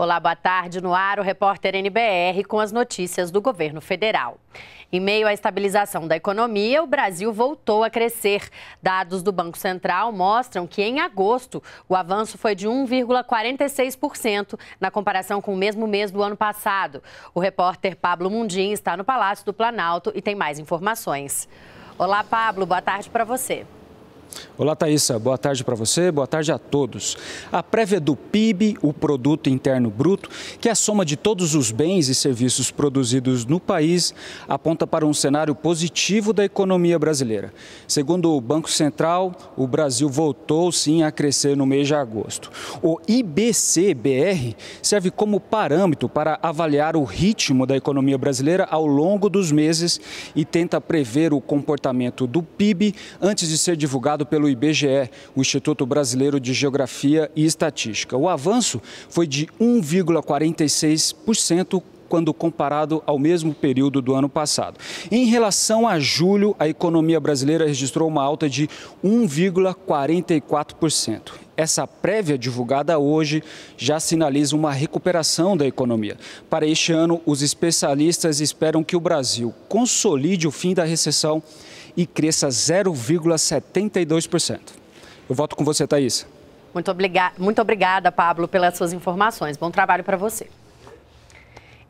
Olá, boa tarde. No ar, o repórter NBR com as notícias do governo federal. Em meio à estabilização da economia, o Brasil voltou a crescer. Dados do Banco Central mostram que em agosto o avanço foi de 1,46% na comparação com o mesmo mês do ano passado. O repórter Pablo Mundim está no Palácio do Planalto e tem mais informações. Olá, Pablo. Boa tarde para você. Olá, Thaisa. Boa tarde para você, boa tarde a todos. A prévia do PIB, o Produto Interno Bruto, que é a soma de todos os bens e serviços produzidos no país, aponta para um cenário positivo da economia brasileira. Segundo o Banco Central, o Brasil voltou sim a crescer no mês de agosto. O IBCBR serve como parâmetro para avaliar o ritmo da economia brasileira ao longo dos meses e tenta prever o comportamento do PIB antes de ser divulgado pelo IBGE, o Instituto Brasileiro de Geografia e Estatística. O avanço foi de 1,46% quando comparado ao mesmo período do ano passado. Em relação a julho, a economia brasileira registrou uma alta de 1,44%. Essa prévia divulgada hoje já sinaliza uma recuperação da economia. Para este ano, os especialistas esperam que o Brasil consolide o fim da recessão e cresça 0,72%. Eu voto com você, Thaís. Muito, obriga muito obrigada, Pablo, pelas suas informações. Bom trabalho para você.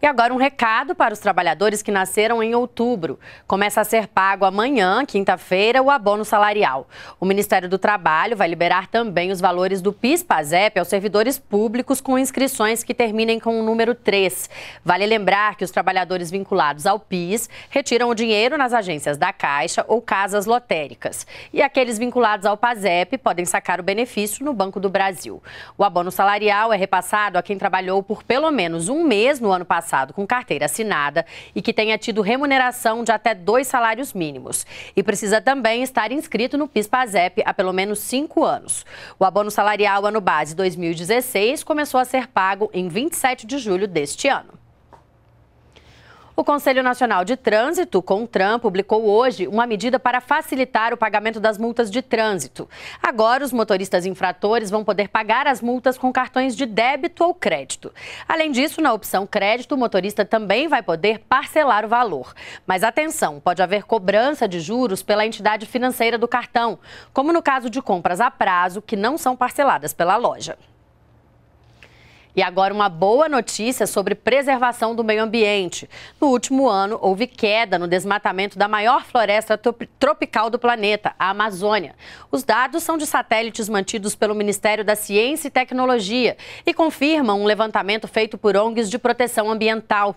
E agora um recado para os trabalhadores que nasceram em outubro. Começa a ser pago amanhã, quinta-feira, o abono salarial. O Ministério do Trabalho vai liberar também os valores do PIS-PASEP aos servidores públicos com inscrições que terminem com o número 3. Vale lembrar que os trabalhadores vinculados ao PIS retiram o dinheiro nas agências da Caixa ou casas lotéricas. E aqueles vinculados ao PASEP podem sacar o benefício no Banco do Brasil. O abono salarial é repassado a quem trabalhou por pelo menos um mês no ano passado passado com carteira assinada e que tenha tido remuneração de até dois salários mínimos. E precisa também estar inscrito no PIS-PASEP há pelo menos cinco anos. O abono salarial ano base 2016 começou a ser pago em 27 de julho deste ano. O Conselho Nacional de Trânsito, CONTRAN, publicou hoje uma medida para facilitar o pagamento das multas de trânsito. Agora, os motoristas infratores vão poder pagar as multas com cartões de débito ou crédito. Além disso, na opção crédito, o motorista também vai poder parcelar o valor. Mas atenção, pode haver cobrança de juros pela entidade financeira do cartão, como no caso de compras a prazo que não são parceladas pela loja. E agora uma boa notícia sobre preservação do meio ambiente. No último ano, houve queda no desmatamento da maior floresta tropical do planeta, a Amazônia. Os dados são de satélites mantidos pelo Ministério da Ciência e Tecnologia e confirmam um levantamento feito por ONGs de proteção ambiental.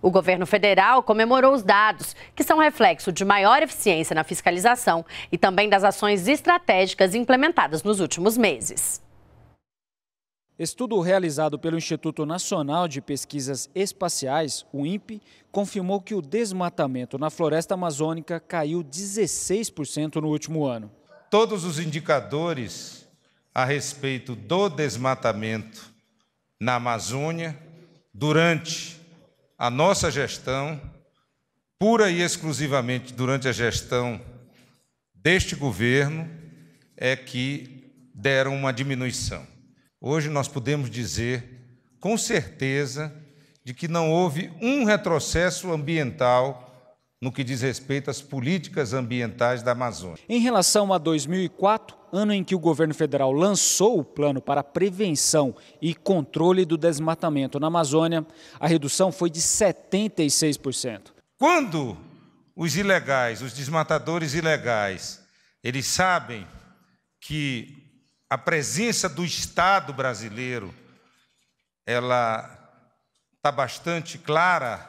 O governo federal comemorou os dados, que são reflexo de maior eficiência na fiscalização e também das ações estratégicas implementadas nos últimos meses. Estudo realizado pelo Instituto Nacional de Pesquisas Espaciais, o INPE, confirmou que o desmatamento na floresta amazônica caiu 16% no último ano. Todos os indicadores a respeito do desmatamento na Amazônia durante a nossa gestão, pura e exclusivamente durante a gestão deste governo, é que deram uma diminuição. Hoje nós podemos dizer com certeza de que não houve um retrocesso ambiental no que diz respeito às políticas ambientais da Amazônia. Em relação a 2004, ano em que o governo federal lançou o plano para prevenção e controle do desmatamento na Amazônia, a redução foi de 76%. Quando os ilegais, os desmatadores ilegais, eles sabem que a presença do Estado brasileiro, ela está bastante clara,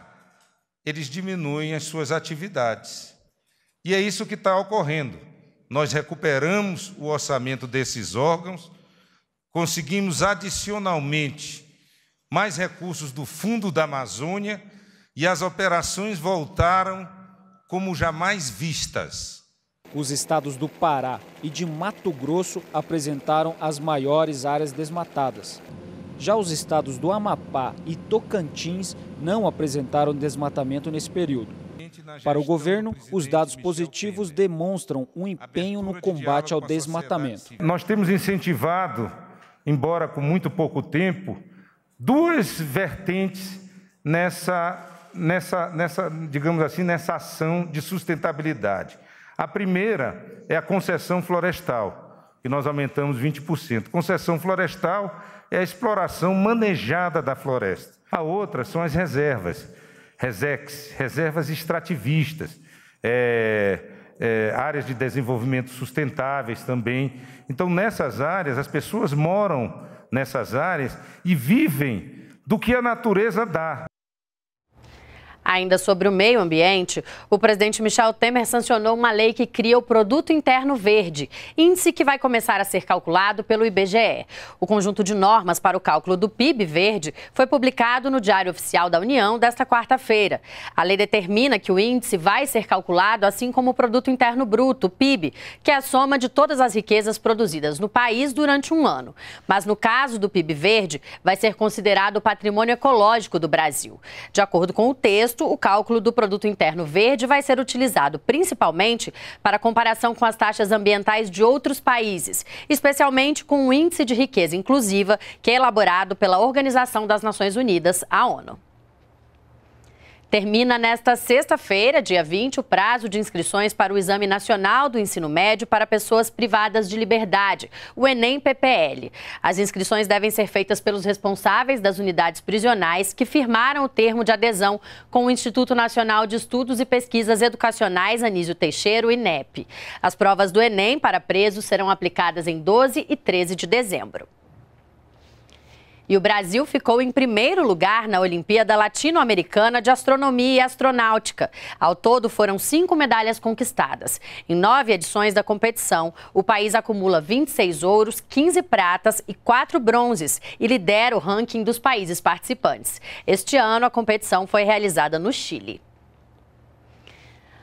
eles diminuem as suas atividades. E é isso que está ocorrendo. Nós recuperamos o orçamento desses órgãos, conseguimos adicionalmente mais recursos do Fundo da Amazônia e as operações voltaram como jamais vistas. Os estados do Pará e de Mato Grosso apresentaram as maiores áreas desmatadas. Já os estados do Amapá e Tocantins não apresentaram desmatamento nesse período. Para o governo, os dados positivos demonstram um empenho no combate ao desmatamento. Nós temos incentivado, embora com muito pouco tempo, duas vertentes nessa, nessa, nessa digamos assim, nessa ação de sustentabilidade. A primeira é a concessão florestal, que nós aumentamos 20%. Concessão florestal é a exploração manejada da floresta. A outra são as reservas, RESEX, reservas extrativistas, é, é, áreas de desenvolvimento sustentáveis também. Então, nessas áreas, as pessoas moram nessas áreas e vivem do que a natureza dá. Ainda sobre o meio ambiente, o presidente Michel Temer sancionou uma lei que cria o Produto Interno Verde, índice que vai começar a ser calculado pelo IBGE. O conjunto de normas para o cálculo do PIB verde foi publicado no Diário Oficial da União desta quarta-feira. A lei determina que o índice vai ser calculado assim como o Produto Interno Bruto, PIB, que é a soma de todas as riquezas produzidas no país durante um ano. Mas no caso do PIB verde, vai ser considerado o patrimônio ecológico do Brasil. De acordo com o texto, texto, o cálculo do produto interno verde vai ser utilizado principalmente para comparação com as taxas ambientais de outros países, especialmente com o índice de riqueza inclusiva que é elaborado pela Organização das Nações Unidas, a ONU. Termina nesta sexta-feira, dia 20, o prazo de inscrições para o Exame Nacional do Ensino Médio para Pessoas Privadas de Liberdade, o Enem-PPL. As inscrições devem ser feitas pelos responsáveis das unidades prisionais que firmaram o termo de adesão com o Instituto Nacional de Estudos e Pesquisas Educacionais Anísio Teixeira, o INEP. As provas do Enem para presos serão aplicadas em 12 e 13 de dezembro. E o Brasil ficou em primeiro lugar na Olimpíada Latino-Americana de Astronomia e Astronáutica. Ao todo, foram cinco medalhas conquistadas. Em nove edições da competição, o país acumula 26 ouros, 15 pratas e quatro bronzes e lidera o ranking dos países participantes. Este ano, a competição foi realizada no Chile.